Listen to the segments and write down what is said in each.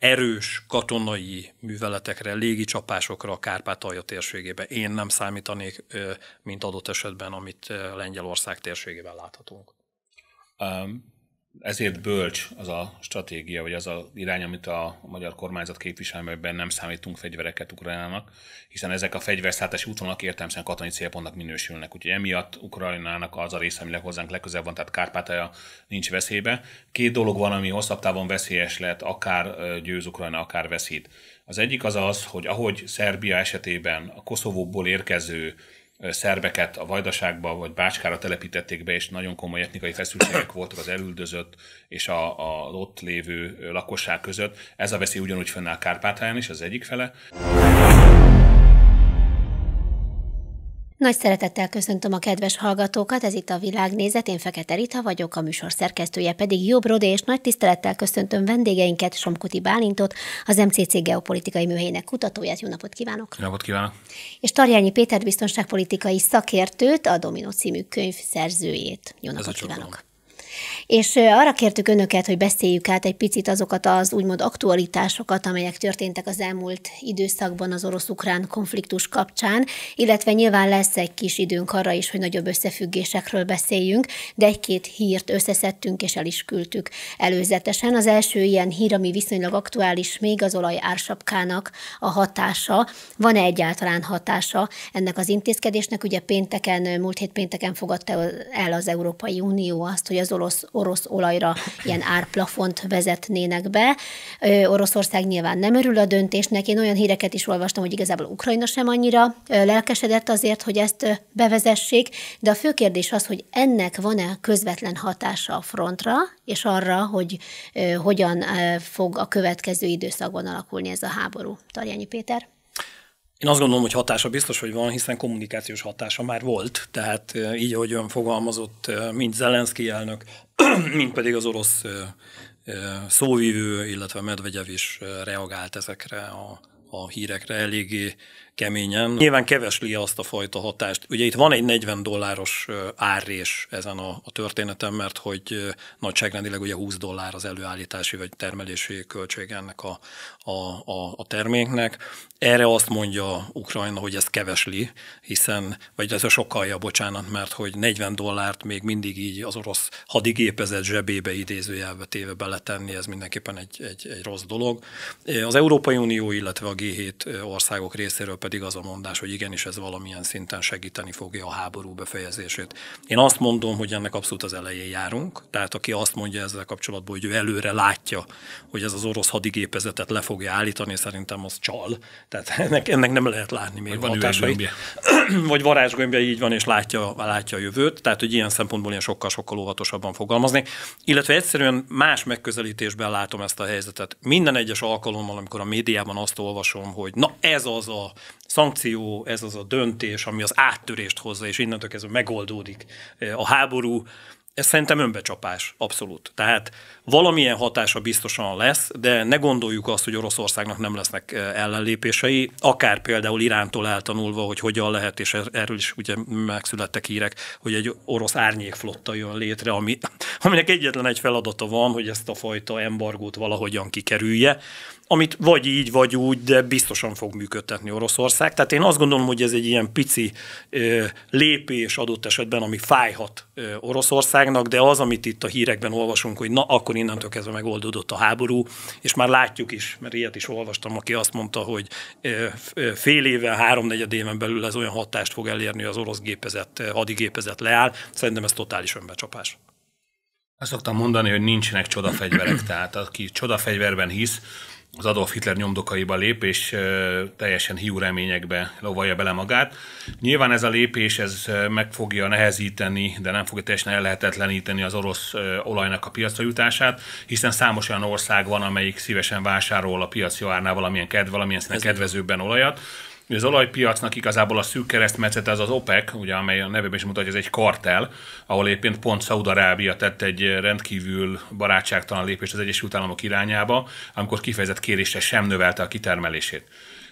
erős katonai műveletekre, légicsapásokra a Kárpátalja térségébe én nem számítanék, mint adott esetben, amit Lengyelország térségében láthatunk ezért bölcs az a stratégia, vagy az a irány, amit a magyar kormányzat képvisel, melyben nem számítunk fegyvereket Ukrajnának, hiszen ezek a fegyverszállítási útvonalak értelmesen katonai célpontnak minősülnek. Úgyhogy emiatt Ukrajnának az a része, ami hozzánk legközelebb van, tehát Kárpátalja nincs veszélybe. Két dolog van, ami hosszabb távon veszélyes lett, akár győz Ukrajna, akár veszít. Az egyik az az, hogy ahogy Szerbia esetében a Koszovóból érkező szerbeket a Vajdaságba vagy Bácskára telepítették be, és nagyon komoly etnikai feszültségek voltak az elüldözött és a, a ott lévő lakosság között. Ez a veszély ugyanúgy fennáll Kárpátáján is, az egyik fele. Nagy szeretettel köszöntöm a kedves hallgatókat, ez itt a Világnézet, én Fekete Rita vagyok, a műsor szerkesztője pedig Jobb Rode, és nagy tisztelettel köszöntöm vendégeinket, Somkuti Bálintot, az MCC geopolitikai műhelyének kutatóját. Jó napot kívánok! Jó napot kívánok! És Tarjányi Péter biztonságpolitikai szakértőt, a Domino című könyv szerzőjét. Jó napot ez kívánok! és arra kértük önöket, hogy beszéljük át egy picit azokat az úgymond aktualitásokat, amelyek történtek az elmúlt időszakban az orosz-ukrán konfliktus kapcsán, illetve nyilván lesz egy kis időnk arra is, hogy nagyobb összefüggésekről beszéljünk, de egy-két hírt összeszedtünk és el is küldtük előzetesen. Az első ilyen hír, ami viszonylag aktuális még az olaj ársapkának a hatása. Van-e egyáltalán hatása ennek az intézkedésnek? Ugye pénteken, múlt hét pénteken fogadta el az Európai Unió azt, hogy az orosz orosz, orosz olajra ilyen árplafont vezetnének be. Ö, Oroszország nyilván nem örül a döntésnek. Én olyan híreket is olvastam, hogy igazából Ukrajna sem annyira lelkesedett azért, hogy ezt bevezessék, de a fő kérdés az, hogy ennek van-e közvetlen hatása a frontra, és arra, hogy ö, hogyan ö, fog a következő időszakban alakulni ez a háború. Tarjányi Péter. Én azt gondolom, hogy hatása biztos, hogy van, hiszen kommunikációs hatása már volt. Tehát így, ahogy ön fogalmazott, mint Zelenszki elnök, mint pedig az orosz szóvívő, illetve Medvegyev is reagált ezekre a, a hírekre eléggé keményen. Nyilván kevesli azt a fajta hatást. Ugye itt van egy 40 dolláros árrés ezen a, a történeten, mert hogy nagyságrendileg ugye 20 dollár az előállítási vagy termelési költség ennek a, a, a, a terméknek. Erre azt mondja Ukrajna, hogy ez kevesli, hiszen, vagy ez a sokkalja, bocsánat, mert hogy 40 dollárt még mindig így az orosz hadigépezet zsebébe idézőjelbe téve beletenni, ez mindenképpen egy, egy, egy rossz dolog. Az Európai Unió, illetve a G7 országok részéről pedig pedig az a mondás, hogy igenis ez valamilyen szinten segíteni fogja a háború befejezését. Én azt mondom, hogy ennek abszolút az elején járunk, tehát aki azt mondja ezzel kapcsolatban, hogy ő előre látja, hogy ez az orosz hadigépezetet le fogja állítani, szerintem az csal. Tehát ennek, ennek nem lehet látni még van hatásait. Vagy varázsgömbje így van, és látja, látja a jövőt, tehát hogy ilyen szempontból én sokkal-sokkal óvatosabban fogalmazni. Illetve egyszerűen más megközelítésben látom ezt a helyzetet. Minden egyes alkalommal, amikor a médiában azt olvasom, hogy na ez az a szankció, ez az a döntés, ami az áttörést hozza, és innentől kezdve megoldódik eh, a háború, ez szerintem önbecsapás, abszolút. Tehát valamilyen hatása biztosan lesz, de ne gondoljuk azt, hogy Oroszországnak nem lesznek eh, ellenlépései, akár például Irántól eltanulva, hogy hogyan lehet, és er-, erről is ugye megszülettek hírek, hogy egy orosz árnyékflotta jön létre, ami, aminek egyetlen egy feladata van, hogy ezt a fajta embargót valahogyan kikerülje, amit vagy így, vagy úgy, de biztosan fog működtetni Oroszország. Tehát én azt gondolom, hogy ez egy ilyen pici ö, lépés adott esetben, ami fájhat ö, Oroszországnak, de az, amit itt a hírekben olvasunk, hogy na, akkor innentől kezdve megoldódott a háború, és már látjuk is, mert ilyet is olvastam, aki azt mondta, hogy ö, fél éve, háromnegyed éven belül ez olyan hatást fog elérni, az orosz gépezet, hadigépezet leáll. Szerintem ez totális önbecsapás. Azt szoktam mondani, hogy nincsenek csodafegyverek, tehát aki csodafegyverben hisz, az Adolf Hitler nyomdokaiba lép, és teljesen hiú reményekbe lovalja bele magát. Nyilván ez a lépés ez meg fogja nehezíteni, de nem fogja teljesen ellehetetleníteni az orosz olajnak a piacra jutását, hiszen számos olyan ország van, amelyik szívesen vásárol a piaci árnál valamilyen kedv, valamilyen színe kedvezőbben olajat, az olajpiacnak igazából a szűk keresztmetszet az az OPEC, ugye, amely a nevében is mutatja, hogy ez egy kartel, ahol éppen pont Szaudarábia tett egy rendkívül barátságtalan lépést az Egyesült Államok irányába, amikor kifejezett kérésre sem növelte a kitermelését.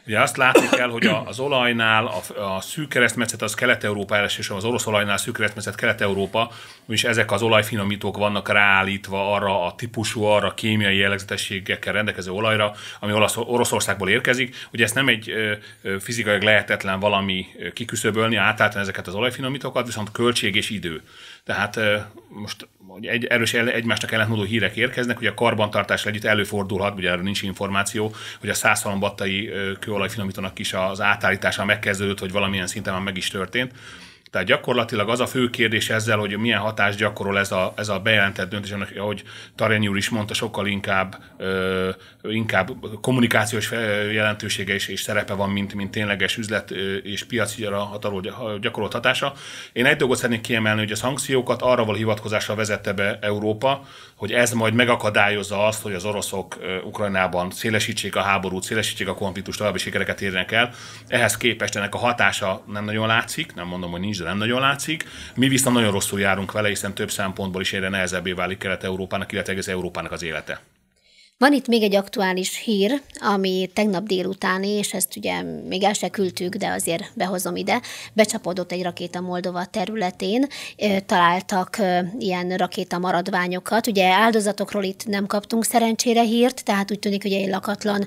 Ugye azt látni kell, hogy az olajnál a, a szűk keresztmetszet az Kelet-Európa, elsősorban az orosz olajnál szűk keresztmetszet Kelet-Európa, és ezek az olajfinomítók vannak ráállítva arra a típusú, arra kémiai jellegzetességekkel rendelkező olajra, ami olasz, Oroszországból érkezik. Ugye ezt nem egy fizikailag lehetetlen valami kiküszöbölni, átállítani ezeket az olajfinomítókat, viszont költség és idő. Tehát most egy, erős egymásnak ellentmondó hírek érkeznek, hogy a karbantartás együtt előfordulhat, ugye erről nincs információ, hogy a százhalombattai olajfinomítónak is az átállítása megkezdődött, hogy valamilyen szinten már meg is történt. Tehát gyakorlatilag az a fő kérdés ezzel, hogy milyen hatást gyakorol ez a, ez a bejelentett döntés, ahogy Tarjani úr is mondta, sokkal inkább, ö, inkább kommunikációs jelentősége és, és szerepe van, mint, mint tényleges üzlet és piacra gyakorolt hatása. Én egy dolgot szeretnék kiemelni, hogy a szankciókat arra való hivatkozásra vezette be Európa, hogy ez majd megakadályozza azt, hogy az oroszok Ukrajnában szélesítsék a háborút, szélesítsék a konfliktust, további sikereket érjenek el. Ehhez képest ennek a hatása nem nagyon látszik, nem mondom, hogy nincs nincs, de nem nagyon látszik. Mi viszont nagyon rosszul járunk vele, hiszen több szempontból is egyre nehezebbé válik Kelet-Európának, illetve egész Európának az élete. Van itt még egy aktuális hír, ami tegnap délutáni, és ezt ugye még el se küldtük, de azért behozom ide, becsapódott egy rakéta Moldova területén, találtak ilyen rakéta maradványokat. Ugye áldozatokról itt nem kaptunk szerencsére hírt, tehát úgy tűnik, hogy egy lakatlan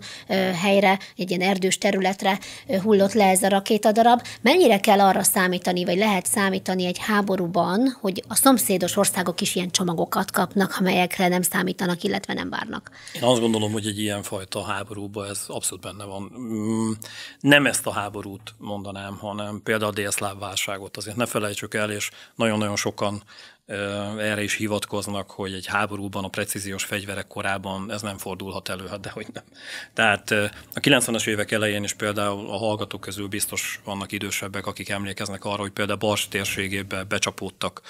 helyre, egy ilyen erdős területre hullott le ez a rakétadarab. Mennyire kell arra számítani, vagy lehet számítani egy háborúban, hogy a szomszédos országok is ilyen csomagokat kapnak, amelyekre nem számítanak, illetve nem várnak? Én azt gondolom, hogy egy ilyen fajta háborúban ez abszolút benne van. Mm, nem ezt a háborút mondanám, hanem például a délszláv válságot. Azért ne felejtsük el, és nagyon-nagyon sokan erre is hivatkoznak, hogy egy háborúban a precíziós fegyverek korában ez nem fordulhat elő, hát dehogy nem. Tehát a 90-es évek elején is például a hallgatók közül biztos vannak idősebbek, akik emlékeznek arra, hogy például Bars térségébe becsapódtak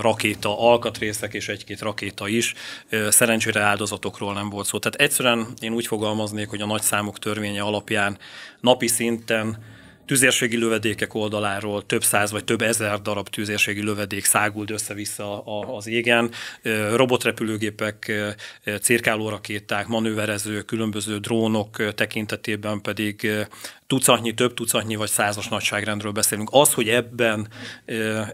rakéta alkatrészek és egy-két rakéta is. Szerencsére áldozatokról nem volt szó. Tehát egyszerűen én úgy fogalmaznék, hogy a nagyszámok törvénye alapján napi szinten tűzérségi lövedékek oldaláról több száz vagy több ezer darab tűzérségi lövedék száguld össze-vissza az égen, robotrepülőgépek, cirkáló rakéták manőverező, különböző drónok tekintetében pedig tucatnyi, több tucatnyi vagy százas nagyságrendről beszélünk. Az, hogy ebben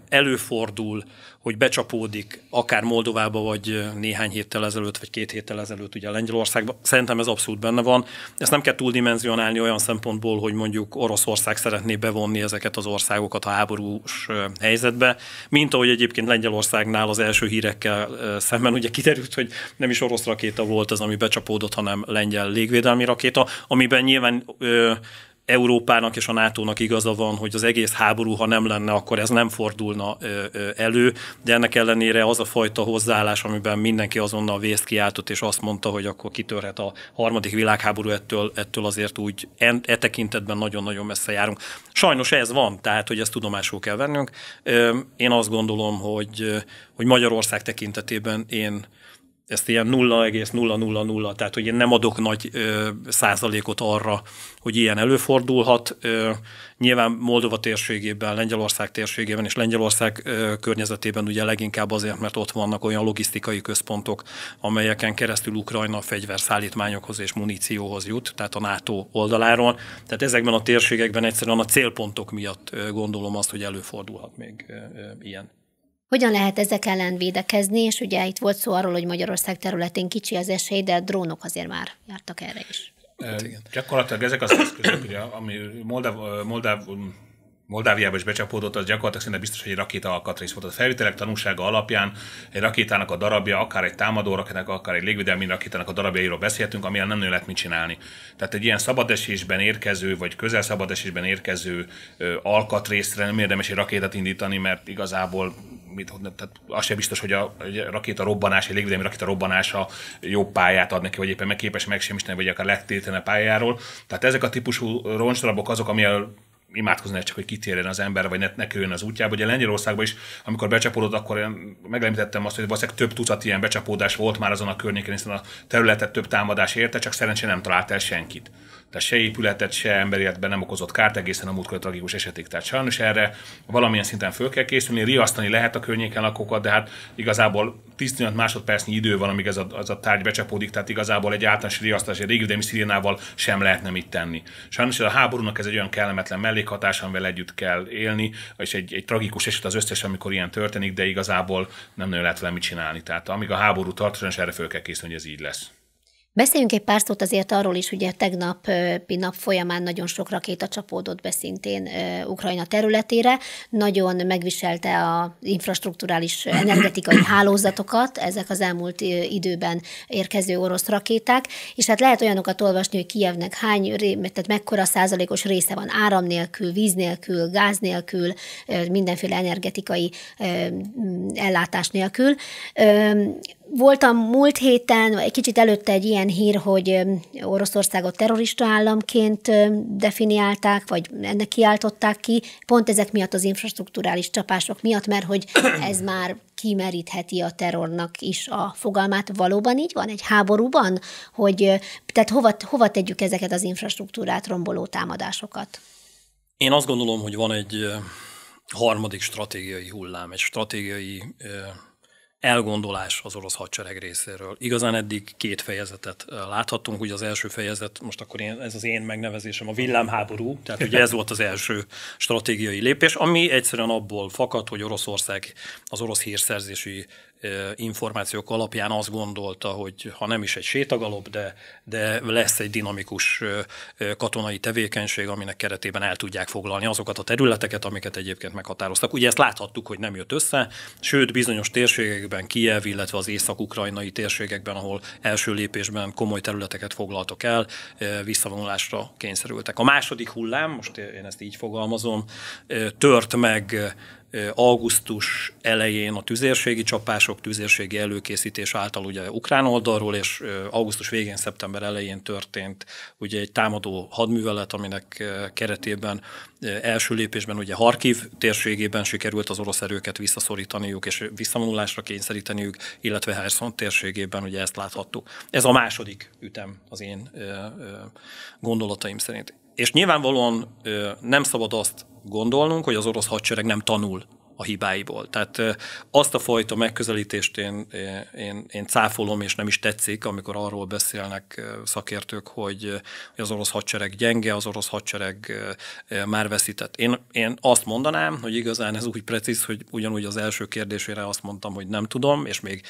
előfordul hogy becsapódik akár Moldovába, vagy néhány héttel ezelőtt, vagy két héttel ezelőtt ugye Lengyelországba. Szerintem ez abszolút benne van. Ezt nem kell túldimenzionálni olyan szempontból, hogy mondjuk Oroszország szeretné bevonni ezeket az országokat a háborús helyzetbe, mint ahogy egyébként Lengyelországnál az első hírekkel szemben ugye kiderült, hogy nem is orosz rakéta volt az, ami becsapódott, hanem lengyel légvédelmi rakéta, amiben nyilván ö, Európának és a NATO-nak igaza van, hogy az egész háború, ha nem lenne, akkor ez nem fordulna elő, de ennek ellenére az a fajta hozzáállás, amiben mindenki azonnal vészt kiáltott, és azt mondta, hogy akkor kitörhet a harmadik világháború, ettől, ettől azért úgy e, tekintetben nagyon-nagyon messze járunk. Sajnos ez van, tehát hogy ezt tudomásul kell vennünk. Én azt gondolom, hogy, hogy Magyarország tekintetében én ezt ilyen 0,000, tehát hogy én nem adok nagy ö, százalékot arra, hogy ilyen előfordulhat. Ö, nyilván Moldova térségében, Lengyelország térségében és Lengyelország ö, környezetében ugye leginkább azért, mert ott vannak olyan logisztikai központok, amelyeken keresztül Ukrajna fegyverszállítmányokhoz és munícióhoz jut, tehát a NATO oldaláról. Tehát ezekben a térségekben egyszerűen a célpontok miatt ö, gondolom azt, hogy előfordulhat még ö, ö, ilyen. Hogyan lehet ezek ellen védekezni, és ugye itt volt szó arról, hogy Magyarország területén kicsi az esély, de drónok azért már jártak erre is. Hát, igen. Gyakorlatilag ezek az eszközök, ugye, ami Moldáv, Moldáv Moldáviába is becsapódott, az gyakorlatilag szinte biztos, hogy egy rakéta alkatrész volt. A felvételek tanúsága alapján egy rakétának a darabja, akár egy támadó rakétának, akár egy légvédelmi rakétának a darabjairól beszéltünk, ami nem nagyon lehet mit csinálni. Tehát egy ilyen szabadesésben érkező, vagy közel szabadesésben érkező ö, alkatrészre nem érdemes egy rakétát indítani, mert igazából mit, tehát az sem biztos, hogy a, egy rakéta robbanás, egy légvédelmi rakéta robbanása jó pályát ad neki, vagy éppen megképes megsemmisíteni, vagy akár letéteni a pályáról. Tehát ezek a típusú roncsdarabok azok, amivel imádkozni, csak hogy kitérjen az ember, vagy ne, ne kerüljön az útjába. Ugye Lengyelországban is, amikor becsapódott, akkor én meglemítettem azt, hogy valószínűleg több tucat ilyen becsapódás volt már azon a környéken, hiszen a területet több támadás érte, csak szerencsére nem talált el senkit tehát se épületet, se emberéletben nem okozott kárt egészen a múltkor tragikus esetig. Tehát sajnos erre valamilyen szinten föl kell készülni, riasztani lehet a környéken lakókat, de hát igazából 15 másodpercnyi idő van, amíg ez a, az a tárgy becsapódik, tehát igazából egy általános riasztás, egy régi szirénával sem lehetne mit tenni. Sajnos ez a háborúnak ez egy olyan kellemetlen mellékhatás, amivel együtt kell élni, és egy, egy tragikus eset az összes, amikor ilyen történik, de igazából nem nagyon lehet vele mit csinálni. Tehát amíg a háború tart, erre föl kell készülni, hogy ez így lesz. Beszéljünk egy pár szót azért arról is, ugye tegnapi nap folyamán nagyon sok rakéta csapódott be szintén Ukrajna területére, nagyon megviselte a infrastruktúrális energetikai hálózatokat, ezek az elmúlt időben érkező orosz rakéták, és hát lehet olyanokat olvasni, hogy Kijevnek hány, tehát mekkora százalékos része van áram nélkül, víz nélkül, gáz nélkül, mindenféle energetikai ellátás nélkül voltam múlt héten, vagy egy kicsit előtte egy ilyen hír, hogy Oroszországot terrorista államként definiálták, vagy ennek kiáltották ki, pont ezek miatt az infrastruktúrális csapások miatt, mert hogy ez már kimerítheti a terrornak is a fogalmát. Valóban így van egy háborúban, hogy tehát hova, hova tegyük ezeket az infrastruktúrát romboló támadásokat? Én azt gondolom, hogy van egy harmadik stratégiai hullám, egy stratégiai elgondolás az orosz hadsereg részéről. Igazán eddig két fejezetet láthattunk, ugye az első fejezet, most akkor én, ez az én megnevezésem, a villámháború, tehát ugye ez volt az első stratégiai lépés, ami egyszerűen abból fakad, hogy Oroszország az orosz hírszerzési információk alapján azt gondolta, hogy ha nem is egy sétagalop, de, de lesz egy dinamikus katonai tevékenység, aminek keretében el tudják foglalni azokat a területeket, amiket egyébként meghatároztak. Ugye ezt láthattuk, hogy nem jött össze, sőt bizonyos térségekben, Kiev, illetve az észak-ukrajnai térségekben, ahol első lépésben komoly területeket foglaltak el, visszavonulásra kényszerültek. A második hullám, most én ezt így fogalmazom, tört meg augusztus elején a tüzérségi csapások, tüzérségi előkészítés által ugye ukrán oldalról, és augusztus végén, szeptember elején történt ugye egy támadó hadművelet, aminek keretében első lépésben ugye Harkiv térségében sikerült az orosz erőket visszaszorítaniuk és visszavonulásra kényszeríteniük, illetve Herson térségében ugye ezt láthattuk. Ez a második ütem az én gondolataim szerint. És nyilvánvalóan nem szabad azt gondolnunk, hogy az orosz hadsereg nem tanul a hibáiból. Tehát azt a fajta megközelítést én, én, én cáfolom, és nem is tetszik, amikor arról beszélnek szakértők, hogy az orosz hadsereg gyenge, az orosz hadsereg már veszített. Én, én azt mondanám, hogy igazán ez úgy precíz, hogy ugyanúgy az első kérdésére azt mondtam, hogy nem tudom, és még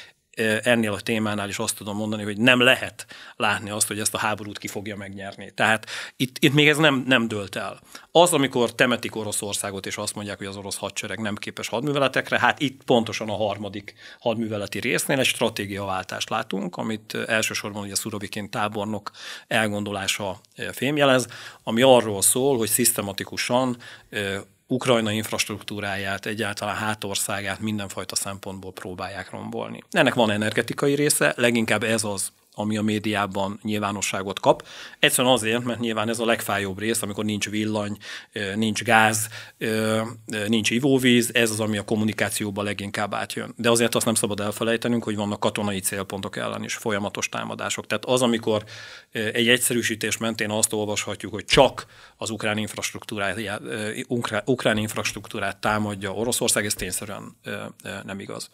ennél a témánál is azt tudom mondani, hogy nem lehet látni azt, hogy ezt a háborút ki fogja megnyerni. Tehát itt, itt még ez nem, nem dőlt el. Az, amikor temetik Oroszországot, és azt mondják, hogy az orosz hadsereg nem képes hadműveletekre, hát itt pontosan a harmadik hadműveleti résznél egy stratégiaváltást látunk, amit elsősorban ugye Szurovikin tábornok elgondolása fémjelez, ami arról szól, hogy szisztematikusan Ukrajna infrastruktúráját, egyáltalán hátországát mindenfajta szempontból próbálják rombolni. Ennek van energetikai része, leginkább ez az, ami a médiában nyilvánosságot kap. Egyszerűen azért, mert nyilván ez a legfájóbb rész, amikor nincs villany, nincs gáz, nincs ivóvíz, ez az, ami a kommunikációban leginkább átjön. De azért azt nem szabad elfelejtenünk, hogy vannak katonai célpontok ellen is folyamatos támadások. Tehát az, amikor egy egyszerűsítés mentén azt olvashatjuk, hogy csak az ukrán infrastruktúrát, ukrán infrastruktúrát támadja Oroszország, ez tényszerűen nem igaz.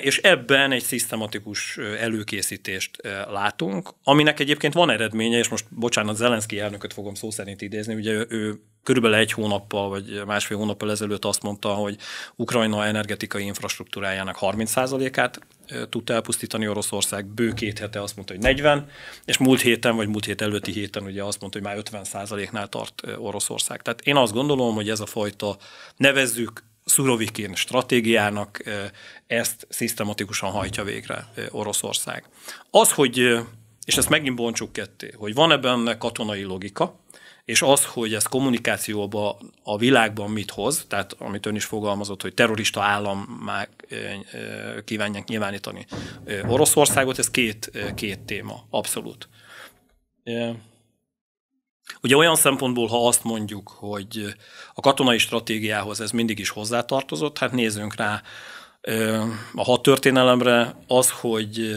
És ebben egy szisztematikus előkészítést látunk, aminek egyébként van eredménye, és most bocsánat, Zelenszki elnököt fogom szó szerint idézni, ugye ő körülbelül egy hónappal, vagy másfél hónappal ezelőtt azt mondta, hogy Ukrajna energetikai infrastruktúrájának 30%-át tudta elpusztítani Oroszország, bő két hete azt mondta, hogy 40, és múlt héten, vagy múlt hét előtti héten ugye azt mondta, hogy már 50%-nál tart Oroszország. Tehát én azt gondolom, hogy ez a fajta nevezzük Szurovikin stratégiának ezt szisztematikusan hajtja végre Oroszország. Az, hogy, és ezt megint bontsuk ketté, hogy van ebben katonai logika, és az, hogy ez kommunikációba a világban mit hoz, tehát amit ön is fogalmazott, hogy terrorista állam már kívánják nyilvánítani Oroszországot, ez két, két téma, abszolút. Ugye olyan szempontból, ha azt mondjuk, hogy a katonai stratégiához ez mindig is hozzátartozott, hát nézzünk rá a hat történelemre, az, hogy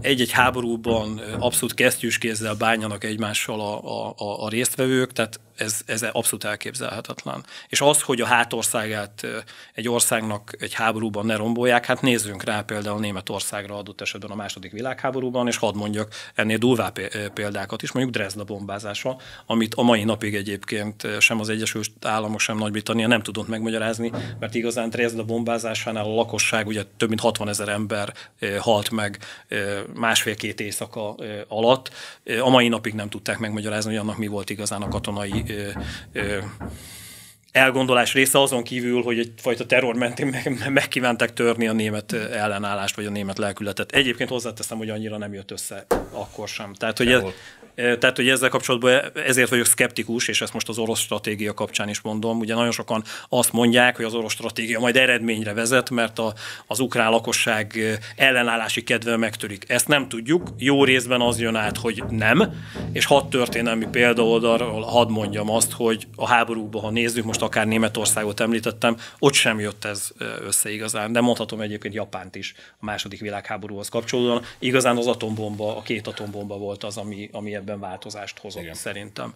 egy-egy háborúban abszolút kesztyűs kézzel bánjanak egymással a, a, a résztvevők, tehát ez, ez abszolút elképzelhetetlen. És az, hogy a hátországát egy országnak egy háborúban ne rombolják, hát nézzünk rá például Németországra adott esetben a második világháborúban, és hadd mondjak ennél durvább példákat is, mondjuk Dresda bombázása, amit a mai napig egyébként sem az Egyesült Államok, sem Nagy-Britannia nem tudott megmagyarázni, mert igazán Dresda bombázásánál a lakosság, ugye több mint 60 ezer ember halt meg másfél-két éjszaka alatt. A mai napig nem tudták megmagyarázni, hogy annak mi volt igazán a katonai ö, elgondolás része azon kívül, hogy egyfajta terror mentén meg, megkívánták törni a német ellenállást, vagy a német lelkületet. Egyébként hozzáteszem, hogy annyira nem jött össze akkor sem. Tehát, hogy ez, tehát, hogy ezzel kapcsolatban ezért vagyok szkeptikus, és ezt most az orosz stratégia kapcsán is mondom. Ugye nagyon sokan azt mondják, hogy az orosz stratégia majd eredményre vezet, mert a, az ukrán lakosság ellenállási kedve megtörik. Ezt nem tudjuk. Jó részben az jön át, hogy nem. És hat történelmi oldalról hadd mondjam azt, hogy a háborúban, ha nézzük, most akár Németországot említettem, ott sem jött ez össze igazán. De mondhatom egyébként Japánt is a második világháborúhoz kapcsolódóan. Igazán az atombomba, a két atombomba volt az, ami, ami ebben változást hozott Igen. szerintem.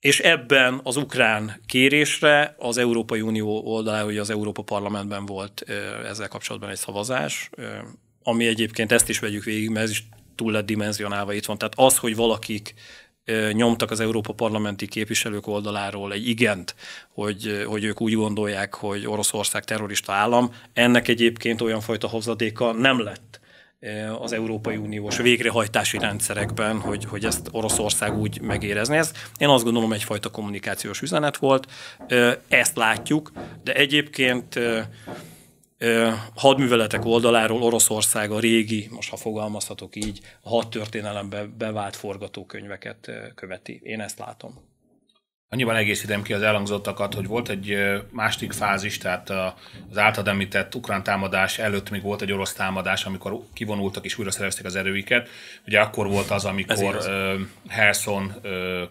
És ebben az ukrán kérésre az Európai Unió oldalá, hogy az Európa Parlamentben volt ezzel kapcsolatban egy szavazás, ami egyébként ezt is vegyük végig, mert ez is túl lett dimenzionálva itt van. Tehát az, hogy valakik nyomtak az Európa Parlamenti képviselők oldaláról egy igent, hogy, hogy ők úgy gondolják, hogy Oroszország terrorista állam, ennek egyébként olyan fajta hozadéka nem lett az Európai Uniós végrehajtási rendszerekben, hogy, hogy ezt Oroszország úgy megérezni. Ez én azt gondolom egyfajta kommunikációs üzenet volt. Ezt látjuk, de egyébként hadműveletek oldaláról Oroszország a régi, most ha fogalmazhatok így, a hadtörténelembe bevált forgatókönyveket követi. Én ezt látom annyiban egészítem ki az elhangzottakat, hogy volt egy másik fázis, tehát az általad említett ukrán támadás előtt még volt egy orosz támadás, amikor kivonultak és újra szervezték az erőiket. Ugye akkor volt az, amikor Herson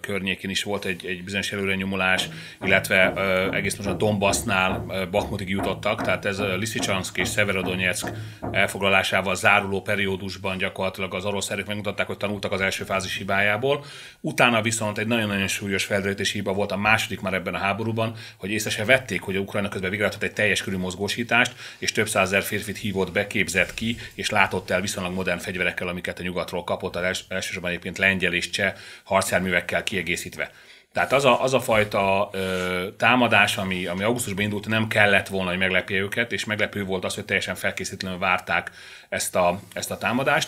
környékén is volt egy, egy bizonyos előrenyomulás, illetve egész most a Donbassnál Bakmutig jutottak, tehát ez Liszicsanszk és Severodonetsk elfoglalásával záruló periódusban gyakorlatilag az orosz erők megmutatták, hogy tanultak az első fázis hibájából. Utána viszont egy nagyon-nagyon súlyos felderítési hiba Amerika volt a második már ebben a háborúban, hogy észre se vették, hogy a Ukrajna közben végrehajtott egy teljes körű mozgósítást, és több százer férfit hívott be, képzett ki, és látott el viszonylag modern fegyverekkel, amiket a nyugatról kapott, els, elsősorban egyébként lengyel és cseh harcjárművekkel kiegészítve. Tehát az a, az a fajta ö, támadás, ami, ami augusztusban indult, nem kellett volna, hogy meglepje őket, és meglepő volt az, hogy teljesen felkészítően várták ezt a, ezt a támadást.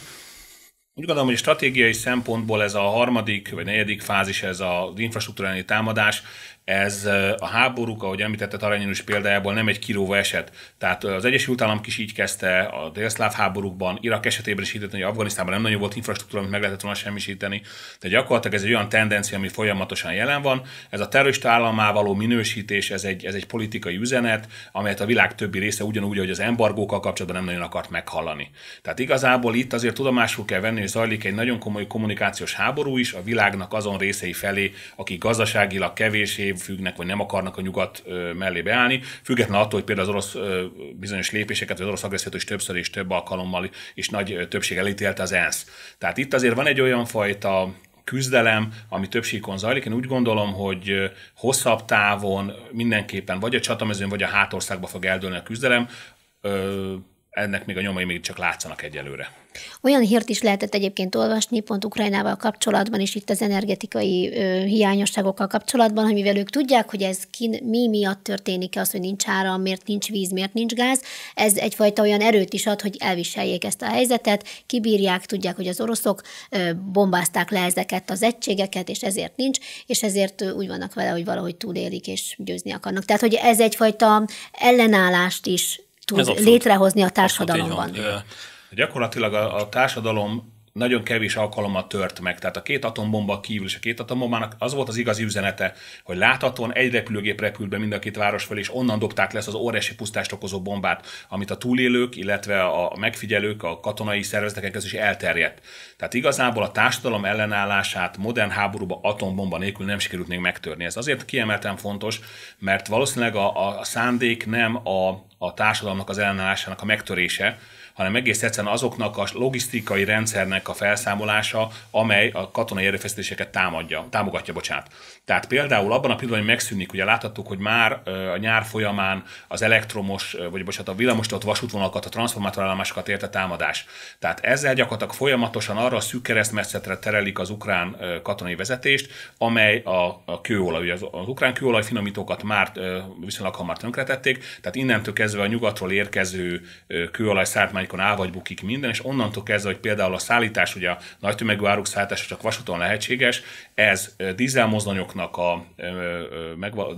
Úgy gondolom, hogy stratégiai szempontból ez a harmadik vagy negyedik fázis, ez az infrastruktúrális támadás, ez a háborúk, ahogy említettet arányos példájából nem egy kiróva eset. Tehát az Egyesült Államok is így kezdte a délszláv háborúkban, Irak esetében is így hogy Afganisztánban nem nagyon volt infrastruktúra, amit meg lehetett volna semmisíteni. De gyakorlatilag ez egy olyan tendencia, ami folyamatosan jelen van. Ez a terrorista állammá való minősítés, ez egy, ez egy politikai üzenet, amelyet a világ többi része ugyanúgy, hogy az embargókkal kapcsolatban nem nagyon akart meghallani. Tehát igazából itt azért tudomásul kell venni, hogy zajlik egy nagyon komoly kommunikációs háború is a világnak azon részei felé, akik gazdaságilag kevésé mellébb függnek, vagy nem akarnak a nyugat mellé beállni, függetlenül attól, hogy például az orosz bizonyos lépéseket, vagy az orosz agressziót is többször és több alkalommal és nagy többség elítélte az ENSZ. Tehát itt azért van egy olyan fajta küzdelem, ami többségkon zajlik. Én úgy gondolom, hogy hosszabb távon mindenképpen vagy a csatamezőn, vagy a hátországba fog eldőlni a küzdelem ennek még a nyomai még csak látszanak egyelőre. Olyan hírt is lehetett egyébként olvasni, pont Ukrajnával kapcsolatban, és itt az energetikai ö, hiányosságokkal kapcsolatban, hogy mivel ők tudják, hogy ez kin, mi miatt történik az, hogy nincs áram, miért nincs víz, miért nincs gáz, ez egyfajta olyan erőt is ad, hogy elviseljék ezt a helyzetet, kibírják, tudják, hogy az oroszok ö, bombázták le ezeket az egységeket, és ezért nincs, és ezért ö, úgy vannak vele, hogy valahogy túlélik és győzni akarnak. Tehát, hogy ez egyfajta ellenállást is tud létrehozni a társadalomban. Abszolút, gyakorlatilag a, a társadalom nagyon kevés alkalommal tört meg. Tehát a két atombomba kívül és a két atombombának az volt az igazi üzenete, hogy láthatóan egy repülőgép repült be mind a két város felé, és onnan dobták lesz az óriási pusztást okozó bombát, amit a túlélők, illetve a megfigyelők, a katonai szervezetek közül is elterjedt. Tehát igazából a társadalom ellenállását modern háborúba atombomba nélkül nem sikerült még megtörni. Ez azért kiemelten fontos, mert valószínűleg a, a szándék nem a, a társadalomnak az ellenállásának a megtörése, hanem egész egyszerűen azoknak a logisztikai rendszernek a felszámolása, amely a katonai erőfeszítéseket támadja, támogatja. Bocsánat. Tehát például abban a pillanatban, hogy megszűnik, ugye láthattuk, hogy már a nyár folyamán az elektromos, vagy bocsánat, a villamosított vasútvonalakat, a transformátorállomásokat érte támadás. Tehát ezzel gyakorlatilag folyamatosan arra a szűk keresztmetszetre terelik az ukrán katonai vezetést, amely a, a kőolaj, ugye az, az ukrán kőolaj finomítókat már viszonylag hamar tönkretették, tehát innentől kezdve a nyugatról érkező kőolaj szállítmányokon áll vagy bukik minden, és onnantól kezdve, hogy például a szállítás, ugye a nagy tömegű áruk szállítása csak vasúton lehetséges, ez dízelmozdonyok azoknak a,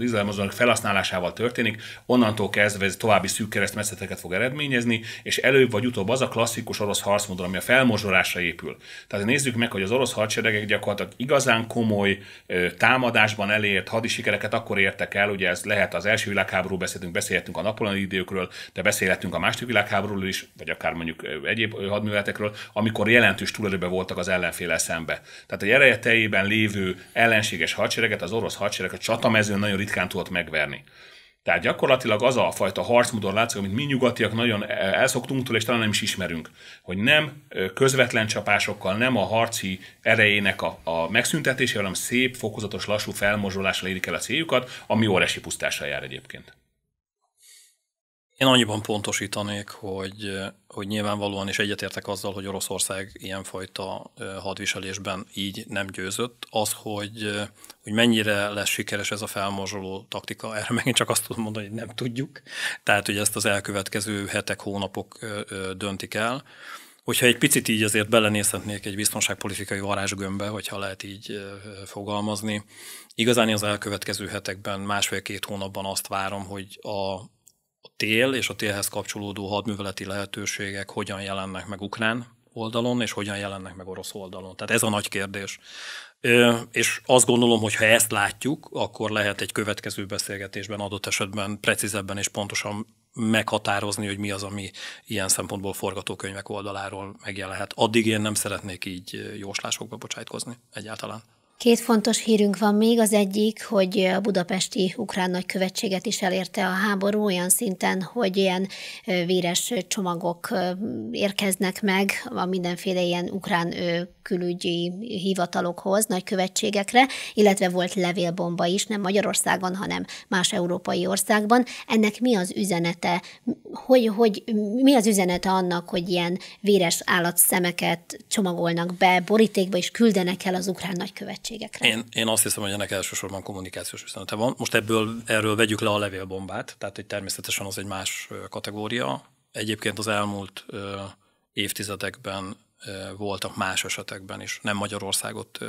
a felhasználásával történik, onnantól kezdve ez további szűk keresztmetszeteket fog eredményezni, és előbb vagy utóbb az a klasszikus orosz harcmodor, ami a felmorzsolásra épül. Tehát nézzük meg, hogy az orosz hadseregek gyakorlatilag igazán komoly támadásban elért hadisikereket akkor értek el, ugye ez lehet az első világháború, beszéltünk, beszélhetünk a napoleoni időkről, de beszélhetünk a második világháborúról is, vagy akár mondjuk egyéb hadműveletekről, amikor jelentős túlerőbe voltak az ellenféle szembe. Tehát a erejtejében lévő ellenséges hadsereg hadsereget az orosz hadsereg a csatamezőn nagyon ritkán tudott megverni. Tehát gyakorlatilag az a fajta harcmodor látszik, amit mi nyugatiak nagyon e- elszoktunk tőle, és talán nem is ismerünk, hogy nem közvetlen csapásokkal, nem a harci erejének a, a megszüntetésével, hanem szép, fokozatos, lassú felmozsolással érik el a céljukat, ami óriási pusztással jár egyébként. Én annyiban pontosítanék, hogy, hogy nyilvánvalóan is egyetértek azzal, hogy Oroszország ilyenfajta hadviselésben így nem győzött. Az, hogy, hogy mennyire lesz sikeres ez a felmorzsoló taktika, erre megint csak azt tudom mondani, hogy nem tudjuk. Tehát, hogy ezt az elkövetkező hetek, hónapok döntik el. Hogyha egy picit így azért belenézhetnék egy biztonságpolitikai varázsgömbbe, hogyha lehet így fogalmazni, igazán az elkövetkező hetekben, másfél-két hónapban azt várom, hogy a tél és a télhez kapcsolódó hadműveleti lehetőségek hogyan jelennek meg ukrán oldalon, és hogyan jelennek meg orosz oldalon. Tehát ez a nagy kérdés. És azt gondolom, hogy ha ezt látjuk, akkor lehet egy következő beszélgetésben adott esetben precízebben és pontosan meghatározni, hogy mi az, ami ilyen szempontból forgatókönyvek oldaláról megjelenhet. Addig én nem szeretnék így jóslásokba bocsájtkozni egyáltalán. Két fontos hírünk van még, az egyik, hogy a budapesti ukrán nagykövetséget is elérte a háború olyan szinten, hogy ilyen véres csomagok érkeznek meg a mindenféle ilyen ukrán külügyi hivatalokhoz, nagykövetségekre, illetve volt levélbomba is, nem Magyarországon, hanem más európai országban. Ennek mi az üzenete? Hogy, hogy mi az üzenete annak, hogy ilyen véres állatszemeket csomagolnak be, borítékba is küldenek el az ukrán nagykövetségekre? kötelezettségekre. Én, én azt hiszem, hogy ennek elsősorban kommunikációs üzenete van. Most ebből erről vegyük le a levélbombát, tehát hogy természetesen az egy más kategória. Egyébként az elmúlt évtizedekben voltak más esetekben is. Nem Magyarországot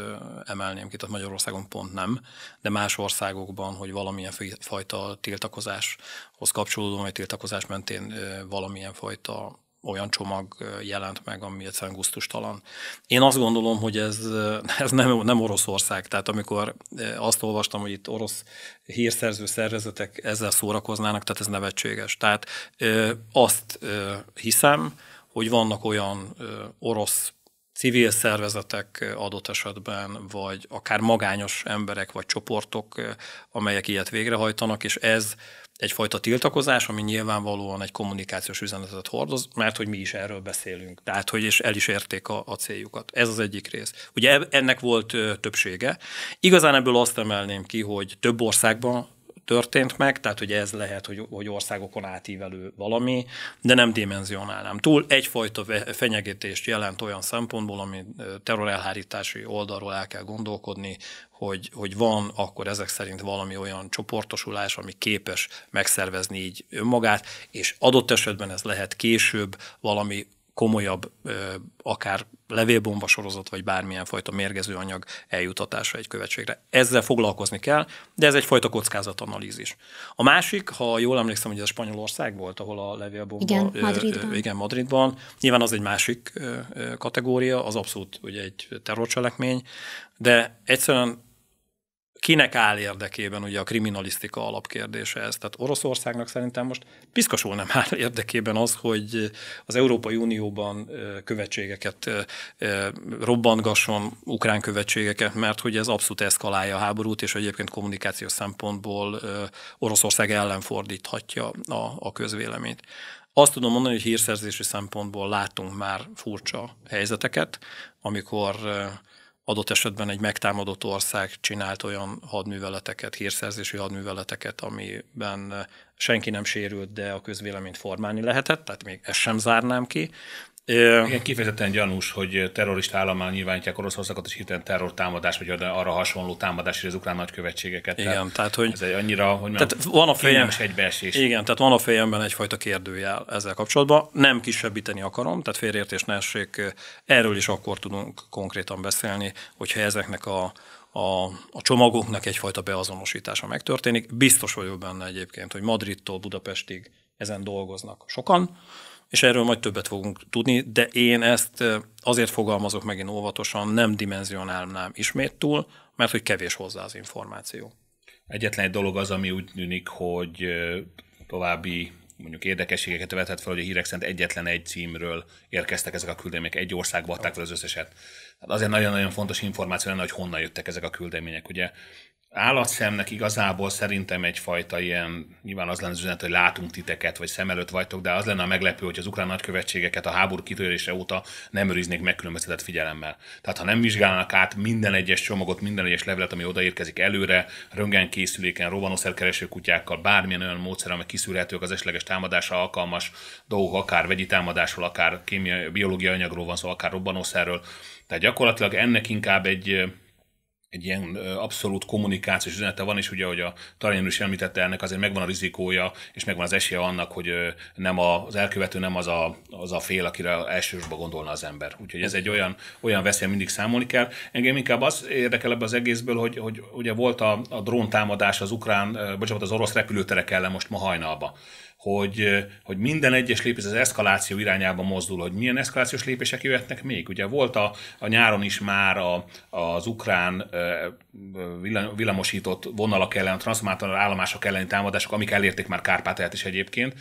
emelném ki, tehát Magyarországon pont nem, de más országokban, hogy valamilyen fajta tiltakozáshoz kapcsolódóan, vagy tiltakozás mentén valamilyen fajta olyan csomag jelent meg, ami egyszerűen guztustalan. Én azt gondolom, hogy ez, ez nem, nem Oroszország. Tehát amikor azt olvastam, hogy itt orosz hírszerző szervezetek ezzel szórakoznának, tehát ez nevetséges. Tehát azt hiszem, hogy vannak olyan orosz civil szervezetek adott esetben, vagy akár magányos emberek vagy csoportok, amelyek ilyet végrehajtanak, és ez egyfajta tiltakozás, ami nyilvánvalóan egy kommunikációs üzenetet hordoz, mert hogy mi is erről beszélünk. Tehát, hogy és el is érték a, a céljukat. Ez az egyik rész. Ugye ennek volt többsége. Igazán ebből azt emelném ki, hogy több országban történt meg, tehát hogy ez lehet, hogy, hogy országokon átívelő valami, de nem dimenzionálnám. Túl egyfajta fenyegetést jelent olyan szempontból, ami terrorelhárítási oldalról el kell gondolkodni, hogy, hogy van akkor ezek szerint valami olyan csoportosulás, ami képes megszervezni így önmagát, és adott esetben ez lehet később valami komolyabb, akár levélbomba sorozat, vagy bármilyen fajta mérgező anyag eljutatása egy követségre. Ezzel foglalkozni kell, de ez egyfajta kockázatanalízis. A másik, ha jól emlékszem, hogy ez Spanyolország volt, ahol a levélbomba... Igen, Madridban. Igen, Madridban. Nyilván az egy másik kategória, az abszolút ugye egy terrorcselekmény, de egyszerűen kinek áll érdekében ugye a kriminalisztika alapkérdése ez. Tehát Oroszországnak szerintem most piszkosul nem áll érdekében az, hogy az Európai Unióban követségeket robbantgasson ukrán követségeket, mert hogy ez abszolút eszkalálja a háborút, és egyébként kommunikációs szempontból Oroszország ellen fordíthatja a, a közvéleményt. Azt tudom mondani, hogy hírszerzési szempontból látunk már furcsa helyzeteket, amikor adott esetben egy megtámadott ország csinált olyan hadműveleteket, hírszerzési hadműveleteket, amiben eh, senki nem sérült, de a közvéleményt formálni lehetett, tehát még ezt sem zárnám ki. Igen, kifejezetten gyanús, hogy terrorista állammal nyilvánítják Oroszországot, és hirtelen terrortámadás, vagy arra hasonló támadás, hogy az ukrán nagykövetségeket. Igen, tehát, tehát hogy... Ez egy annyira, hogy tehát mondjam, van a fejem, egybeesés. Igen, tehát van a fejemben egyfajta kérdőjel ezzel kapcsolatban. Nem kisebbíteni akarom, tehát félreértés ne essék. Erről is akkor tudunk konkrétan beszélni, hogyha ezeknek a a, a csomagoknak egyfajta beazonosítása megtörténik. Biztos vagyok benne egyébként, hogy Madridtól Budapestig ezen dolgoznak sokan és erről majd többet fogunk tudni, de én ezt azért fogalmazok megint óvatosan, nem dimenzionálnám ismét túl, mert hogy kevés hozzá az információ. Egyetlen egy dolog az, ami úgy tűnik, hogy további mondjuk érdekességeket vethet fel, hogy a hírek szerint egyetlen egy címről érkeztek ezek a küldemények, egy országba adták fel az összeset. Hát azért nagyon-nagyon fontos információ lenne, hogy honnan jöttek ezek a küldemények. Ugye állatszemnek igazából szerintem egyfajta ilyen, nyilván az lenne az üzenet, hogy látunk titeket, vagy szem előtt vagytok, de az lenne a meglepő, hogy az ukrán nagykövetségeket a háború kitörése óta nem őriznék megkülönböztetett figyelemmel. Tehát ha nem vizsgálnak át minden egyes csomagot, minden egyes levelet, ami odaérkezik előre, röntgenkészüléken, rovanószerkereső kutyákkal, bármilyen olyan módszer, amely kiszűrhetők az esetleges támadásra alkalmas dolgok, akár vegyi támadásról, akár kémia, biológiai anyagról van szó, akár robbanószerről. Tehát gyakorlatilag ennek inkább egy egy ilyen abszolút kommunikációs üzenete van, és ugye, hogy a Taranyan is említette, ennek azért megvan a rizikója, és megvan az esélye annak, hogy nem az elkövető nem az a, az a fél, akire elsősorban gondolna az ember. Úgyhogy ez egy olyan, olyan veszély, mindig számolni kell. Engem inkább az érdekel ebbe az egészből, hogy, hogy ugye volt a, a dróntámadás az ukrán, bocsánat, az orosz repülőterek ellen most ma hajnalba hogy, hogy minden egyes lépés az eszkaláció irányába mozdul, hogy milyen eszkalációs lépések jöhetnek még. Ugye volt a, a nyáron is már a, az ukrán villamosított vonalak ellen, transformátor állomások elleni támadások, amik elérték már Kárpátalját is egyébként.